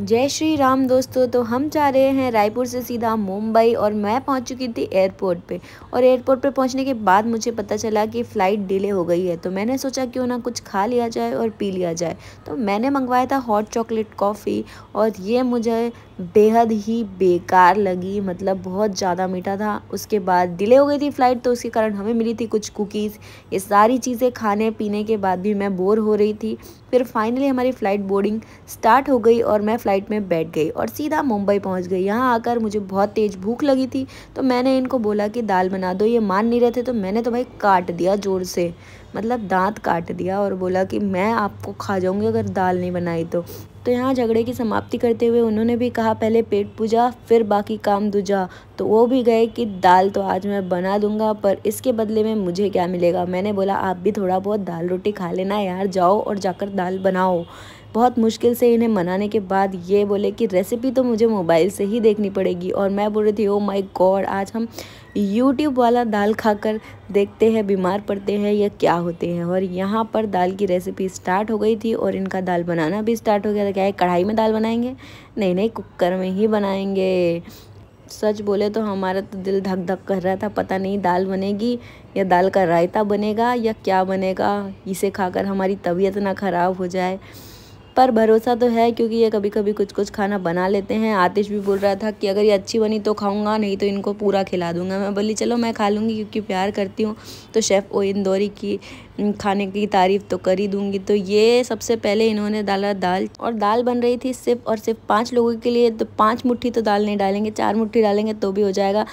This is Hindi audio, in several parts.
जय श्री राम दोस्तों तो हम जा रहे हैं रायपुर से सीधा मुंबई और मैं पहुंच चुकी थी एयरपोर्ट पे और एयरपोर्ट पे पहुंचने के बाद मुझे पता चला कि फ़्लाइट डिले हो गई है तो मैंने सोचा क्यों ना कुछ खा लिया जाए और पी लिया जाए तो मैंने मंगवाया था हॉट चॉकलेट कॉफ़ी और ये मुझे बेहद ही बेकार लगी मतलब बहुत ज़्यादा मीठा था उसके बाद डिले हो गई थी फ़्लाइट तो उसके कारण हमें मिली थी कुछ कुकीज़ ये सारी चीज़ें खाने पीने के बाद भी मैं बोर हो रही थी फिर फाइनली हमारी फ़्लाइट बोर्डिंग स्टार्ट हो गई और मैं फ़्लाइट में बैठ गई और सीधा मुंबई पहुंच गई यहाँ आकर मुझे बहुत तेज़ भूख लगी थी तो मैंने इनको बोला कि दाल बना दो ये मान नहीं रहे थे तो मैंने तो भाई काट दिया ज़ोर से मतलब दांत काट दिया और बोला कि मैं आपको खा जाऊँगी अगर दाल नहीं बनाई तो तो यहाँ झगड़े की समाप्ति करते हुए उन्होंने भी कहा पहले पेट पूजा फिर बाकी काम दूजा तो वो भी गए कि दाल तो आज मैं बना दूंगा पर इसके बदले में मुझे क्या मिलेगा मैंने बोला आप भी थोड़ा बहुत दाल रोटी खा लेना यार जाओ और जाकर दाल बनाओ बहुत मुश्किल से इन्हें मनाने के बाद ये बोले कि रेसिपी तो मुझे मोबाइल से ही देखनी पड़ेगी और मैं बोल रही थी ओ माई गॉड आज हम यूट्यूब वाला दाल खाकर देखते हैं बीमार पड़ते हैं या क्या होते हैं और यहाँ पर दाल की रेसिपी स्टार्ट हो गई थी और इनका दाल बनाना भी स्टार्ट हो गया था क्या है कढ़ाई में दाल बनाएंगे नहीं नहीं कुकर में ही बनाएंगे सच बोले तो हमारा तो दिल धक धक कर रहा था पता नहीं दाल बनेगी या दाल का रायता बनेगा या क्या बनेगा इसे खाकर हमारी तबीयत ना ख़राब हो जाए पर भरोसा तो है क्योंकि ये कभी कभी कुछ कुछ खाना बना लेते हैं आतिश भी बोल रहा था कि अगर ये अच्छी बनी तो खाऊंगा नहीं तो इनको पूरा खिला दूंगा मैं बोली चलो मैं खा लूँगी क्योंकि प्यार करती हूँ तो शेफ़ ओ इंदौरी की खाने की तारीफ़ तो कर ही दूँगी तो ये सबसे पहले इन्होंने डाला दाल और दाल बन रही थी सिर्फ और सिर्फ पाँच लोगों के लिए तो पाँच मुठ्ठी तो दाल नहीं डालेंगे चार मुठ्ठी डालेंगे तो भी हो जाएगा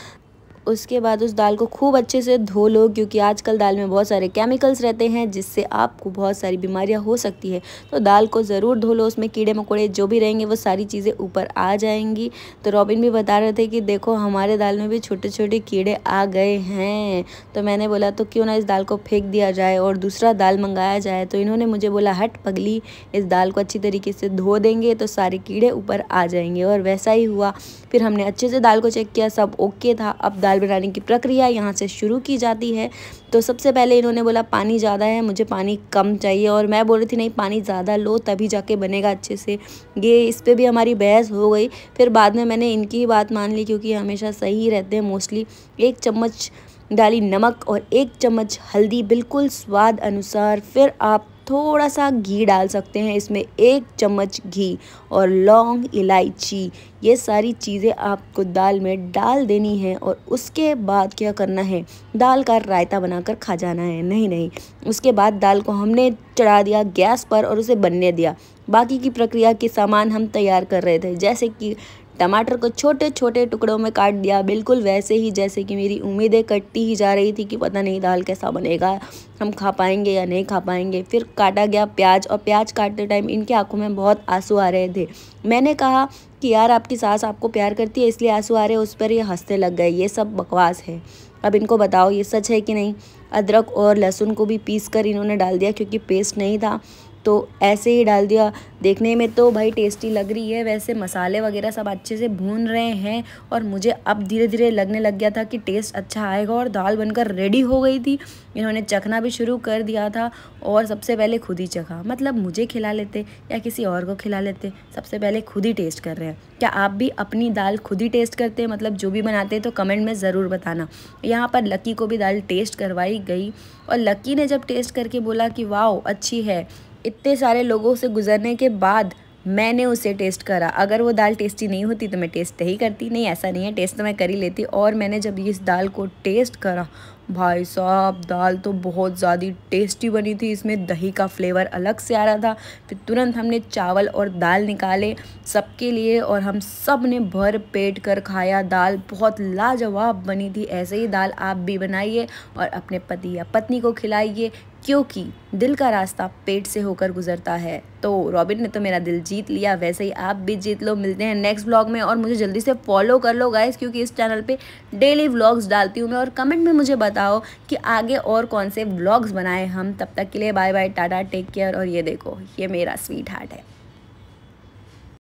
उसके बाद उस दाल को खूब अच्छे से धो लो क्योंकि आजकल दाल में बहुत सारे केमिकल्स रहते हैं जिससे आपको बहुत सारी बीमारियाँ हो सकती है तो दाल को ज़रूर धो लो उसमें कीड़े मकोड़े जो भी रहेंगे वो सारी चीज़ें ऊपर आ जाएंगी तो रॉबिन भी बता रहे थे कि देखो हमारे दाल में भी छोटे छोटे कीड़े आ गए हैं तो मैंने बोला तो क्यों ना इस दाल को फेंक दिया जाए और दूसरा दाल मंगाया जाए तो इन्होंने मुझे बोला हट पगली इस दाल को अच्छी तरीके से धो देंगे तो सारे कीड़े ऊपर आ जाएंगे और वैसा ही हुआ फिर हमने अच्छे से दाल को चेक किया सब ओके था अब दाल दाल बनाने की प्रक्रिया यहाँ से शुरू की जाती है तो सबसे पहले इन्होंने बोला पानी ज़्यादा है मुझे पानी कम चाहिए और मैं बोल रही थी नहीं पानी ज़्यादा लो तभी जाके बनेगा अच्छे से ये इस पर भी हमारी बहस हो गई फिर बाद में मैंने इनकी ही बात मान ली क्योंकि हमेशा सही रहते हैं मोस्टली एक चम्मच डाली नमक और एक चम्मच हल्दी बिल्कुल स्वाद अनुसार फिर आप थोड़ा सा घी डाल सकते हैं इसमें एक चम्मच घी और लौंग इलायची ये सारी चीज़ें आपको दाल में डाल देनी है और उसके बाद क्या करना है दाल का रायता बनाकर खा जाना है नहीं नहीं उसके बाद दाल को हमने चढ़ा दिया गैस पर और उसे बनने दिया बाकी की प्रक्रिया के सामान हम तैयार कर रहे थे जैसे कि टमाटर को छोटे छोटे टुकड़ों में काट दिया बिल्कुल वैसे ही जैसे कि मेरी उम्मीदें कटती ही जा रही थी कि पता नहीं दाल कैसा बनेगा हम खा पाएंगे या नहीं खा पाएंगे फिर काटा गया प्याज और प्याज काटते टाइम इनकी आंखों में बहुत आंसू आ रहे थे मैंने कहा कि यार आपकी सास आपको प्यार करती है इसलिए आंसू आ रहे उस पर ये हंसते लग गए ये सब बकवास है अब इनको बताओ ये सच है कि नहीं अदरक और लहसुन को भी पीस कर इन्होंने डाल दिया क्योंकि पेस्ट नहीं था तो ऐसे ही डाल दिया देखने में तो भाई टेस्टी लग रही है वैसे मसाले वगैरह सब अच्छे से भून रहे हैं और मुझे अब धीरे धीरे लगने लग गया था कि टेस्ट अच्छा आएगा और दाल बनकर रेडी हो गई थी इन्होंने चखना भी शुरू कर दिया था और सबसे पहले खुद ही चखा मतलब मुझे खिला लेते या किसी और को खिला लेते सबसे पहले खुद ही टेस्ट कर रहे हैं क्या आप भी अपनी दाल खुद ही टेस्ट करते हैं मतलब जो भी बनाते हैं तो कमेंट में ज़रूर बताना यहाँ पर लक्की को भी दाल टेस्ट करवाई गई और लक्की ने जब टेस्ट करके बोला कि वाह अच्छी है इतने सारे लोगों से गुजरने के बाद मैंने उसे टेस्ट करा अगर वो दाल टेस्टी नहीं होती तो मैं टेस्ट नहीं करती नहीं ऐसा नहीं है टेस्ट तो मैं कर ही लेती और मैंने जब इस दाल को टेस्ट करा भाई साहब दाल तो बहुत ज़्यादा टेस्टी बनी थी इसमें दही का फ्लेवर अलग से आ रहा था फिर तुरंत हमने चावल और दाल निकाले सबके लिए और हम सब ने भर पेट कर खाया दाल बहुत लाजवाब बनी थी ऐसे ही दाल आप भी बनाइए और अपने पति या पत्नी को खिलाइए क्योंकि दिल का रास्ता पेट से होकर गुजरता है तो रॉबिन ने तो मेरा दिल जीत लिया वैसे ही आप भी जीत लो मिलते हैं नेक्स्ट ब्लॉग में और मुझे जल्दी से फॉलो कर लो गाइस क्योंकि इस चैनल पे डेली व्लॉग्स डालती हूँ मैं और कमेंट में मुझे बताओ कि आगे और कौन से व्लॉग्स बनाए हम तब तक के लिए bye bye tata take care और ये देखो ये मेरा स्वीट हार्ट है